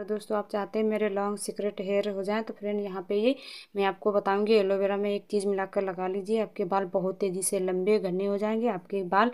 अगर दोस्तों आप चाहते हैं मेरे लॉन्ग सीक्रेट हेयर हो जाए तो फ्रेंड यहाँ पे ये मैं आपको बताऊंगी एलोवेरा में एक चीज़ मिलाकर लगा लीजिए आपके बाल बहुत तेज़ी से लंबे घने हो जाएंगे आपके बाल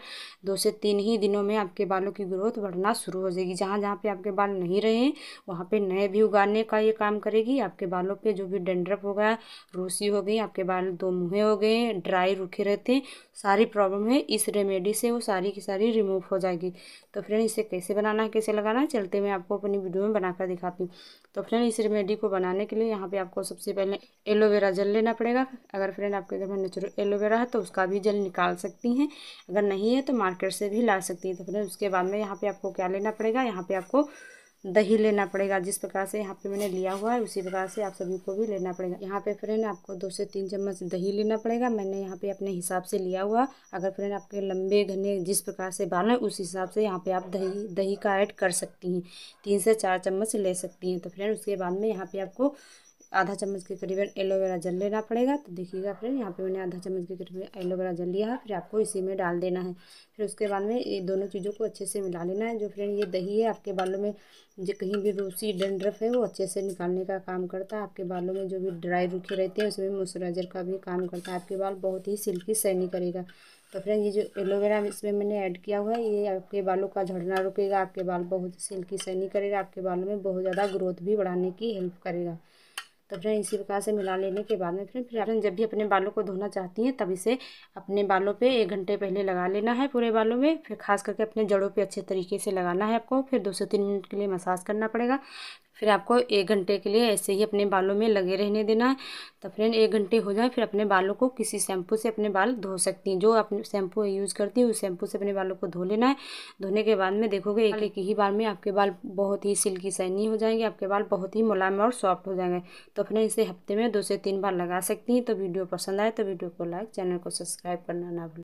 दो से तीन ही दिनों में आपके बालों की ग्रोथ बढ़ना शुरू हो जाएगी जहाँ जहाँ पे आपके बाल नहीं रहे हैं वहाँ पर नए भी उगाने का ये काम करेगी आपके बालों पर जो भी डेंड्रफ हो गया रूसी हो गई आपके बाल दो मुँहे हो गए ड्राई रूखे रहते हैं सारी प्रॉब्लम है इस रेमेडी से वो सारी की सारी रिमूव हो जाएगी तो फ्रेंड इसे कैसे बनाना है कैसे लगाना है चलते मैं आपको अपनी वीडियो में बनाकर दिखाती हूँ तो फ्रेंड इस रेमेडी को बनाने के लिए यहाँ पे आपको सबसे पहले एलोवेरा जल लेना पड़ेगा अगर फ्रेंड आपके घर में नेचुरल एलोवेरा है तो उसका भी जल निकाल सकती हैं अगर नहीं है तो मार्केट से भी ला सकती हैं तो फ्रेंड उसके बाद में यहाँ पर आपको क्या लेना पड़ेगा यहाँ पर आपको दही लेना पड़ेगा जिस प्रकार से यहाँ पे मैंने लिया हुआ है उसी प्रकार से आप सभी को भी लेना पड़ेगा यहाँ पे फ्रेंड आपको दो से तीन चम्मच दही लेना पड़ेगा मैंने यहाँ पे अपने हिसाब से लिया हुआ अगर फ्रेंड आपके लंबे घने जिस प्रकार से बाल हैं उस हिसाब से यहाँ पे आप दही दही का ऐड कर सकती हैं तीन से चार चम्मच ले सकती हैं तो फ्रेंड उसके बाद में यहाँ पर आपको आधा चम्मच के करीबन एलोवेरा जल लेना पड़ेगा तो देखिएगा फ्रेंड यहाँ पे मैंने आधा चम्मच के करीबन एलोवेरा जल लिया है फिर आपको इसी में डाल देना है फिर उसके बाद में ये दोनों चीज़ों को अच्छे से मिला लेना है जो फ्रेंड ये दही है आपके बालों में जो कहीं भी रूसी डेंड्रफ है वो अच्छे से निकालने का काम करता है आपके बालों में जो भी ड्राई रूखे रहते हैं उसमें मॉइस्चराइजर का भी काम करता है आपके बाल बहुत ही सिल्की सैनी करेगा तो फ्रेंड ये जो एलोवेरा इसमें मैंने ऐड किया हुआ है ये आपके बालों का झड़ना रुकेगा आपके बाल बहुत सिल्की सैनी करेगा आपके बालों में बहुत ज़्यादा ग्रोथ भी बढ़ाने की हेल्प करेगा तो फ्रेंड इसी प्रकार से मिला लेने के बाद में फ्रेंड फिर फ्रेंड जब भी अपने बालों को धोना चाहती हैं तब इसे अपने बालों पे एक घंटे पहले लगा लेना है पूरे बालों में फिर खास करके अपने जड़ों पे अच्छे तरीके से लगाना है आपको फिर दो से तीन मिनट के लिए मसाज करना पड़ेगा फिर आपको एक घंटे के लिए ऐसे ही अपने बालों में लगे रहने देना है तो फिर एक घंटे हो जाए फिर अपने बालों को किसी शैम्पू से अपने बाल धो सकती हैं जो आप शैम्पू यूज़ करती हैं उस शैम्पू से अपने बालों को धो लेना है धोने के बाद में देखोगे एक एक ही बार में आपके बाल बहुत ही सिल्की सैनी हो जाएंगे आपके बाल बहुत ही मुलायम और सॉफ्ट हो जाएंगे तो फिर इसे हफ्ते में दो से तीन बार लगा सकती हैं तो वीडियो पसंद आए तो वीडियो को लाइक चैनल को सब्सक्राइब करना ना भूलें